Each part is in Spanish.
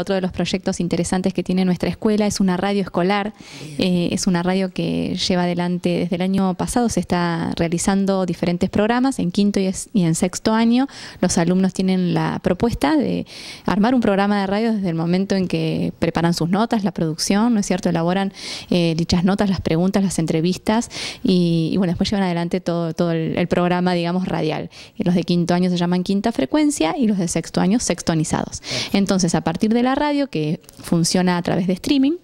Otro de los proyectos interesantes que tiene nuestra escuela es una radio escolar. Eh, es una radio que lleva adelante desde el año pasado, se está realizando diferentes programas en quinto y, en sexto año. Los alumnos tienen la propuesta de armar un programa de radio desde el momento en que preparan sus notas, la producción, ¿no es cierto? Elaboran eh, dichas notas, las preguntas, las entrevistas y, bueno, después llevan adelante todo, el, programa, digamos, radial. Eh, los de quinto año se llaman quinta frecuencia y los de sexto año sextonizados. Entonces, a partir de la radio que funciona a través de streaming.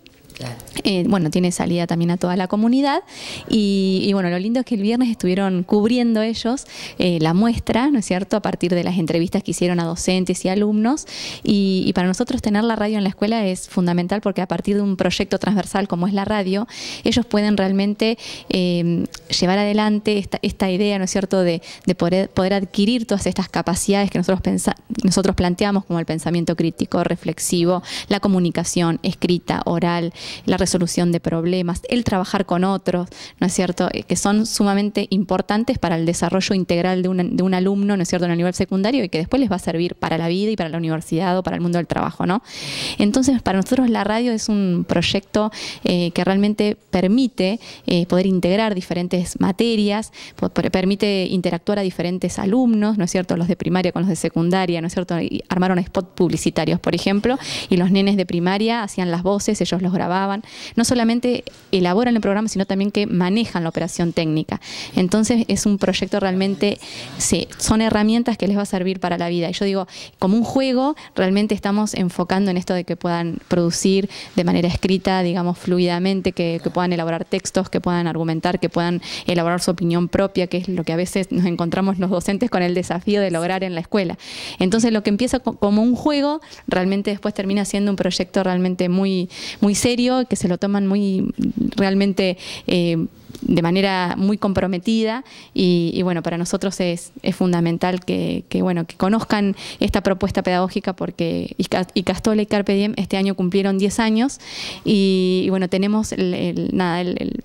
Eh, bueno, tiene salida también a toda la comunidad. Y, bueno, lo lindo es que el viernes estuvieron cubriendo ellos eh, la muestra, ¿no es cierto?, a partir de las entrevistas que hicieron a docentes y alumnos. Y, para nosotros tener la radio en la escuela es fundamental porque a partir de un proyecto transversal como es la radio, ellos pueden realmente eh, llevar adelante esta, idea, ¿no es cierto?, de, poder, adquirir todas estas capacidades que nosotros, nosotros planteamos como el pensamiento crítico, reflexivo, la comunicación escrita, oral, la solución de problemas, el trabajar con otros, ¿no es cierto?, eh, que son sumamente importantes para el desarrollo integral de un, de un alumno, ¿no es cierto?, en el nivel secundario y que después les va a servir para la vida y para la universidad o para el mundo del trabajo, ¿no? Entonces, para nosotros la radio es un proyecto eh, que realmente permite eh, poder integrar diferentes materias, permite interactuar a diferentes alumnos, ¿no es cierto?, los de primaria con los de secundaria, ¿no es cierto?, armaron spot publicitarios, por ejemplo, y los nenes de primaria hacían las voces, ellos los grababan, no solamente elaboran el programa, sino también que manejan la operación técnica. Entonces es un proyecto realmente, sí, son herramientas que les va a servir para la vida. Y yo digo, como un juego, realmente estamos enfocando en esto de que puedan producir de manera escrita, digamos, fluidamente, que, puedan elaborar textos, que puedan argumentar, que puedan elaborar su opinión propia, que es lo que a veces nos encontramos los docentes con el desafío de lograr en la escuela. Entonces lo que empieza como un juego, realmente después termina siendo un proyecto realmente muy, muy serio, que se lo toman muy realmente eh, de manera muy comprometida y, bueno, para nosotros es, fundamental que, bueno, que conozcan esta propuesta pedagógica porque Icastola y Carpe Diem este año cumplieron 10 años y, bueno, tenemos nada, el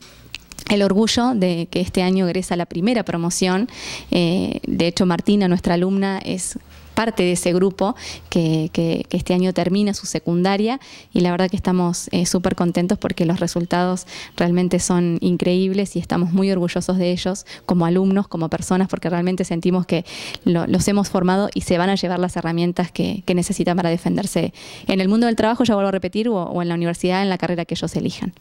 el orgullo de que este año egresa la primera promoción. Eh, de hecho, Martina, nuestra alumna, es parte de ese grupo que, este año termina su secundaria y la verdad que estamos eh, súper contentos porque los resultados realmente son increíbles y estamos muy orgullosos de ellos como alumnos, como personas, porque realmente sentimos que los hemos formado y se van a llevar las herramientas que, necesitan para defenderse en el mundo del trabajo, ya vuelvo a repetir, o en la universidad, en la carrera que ellos elijan.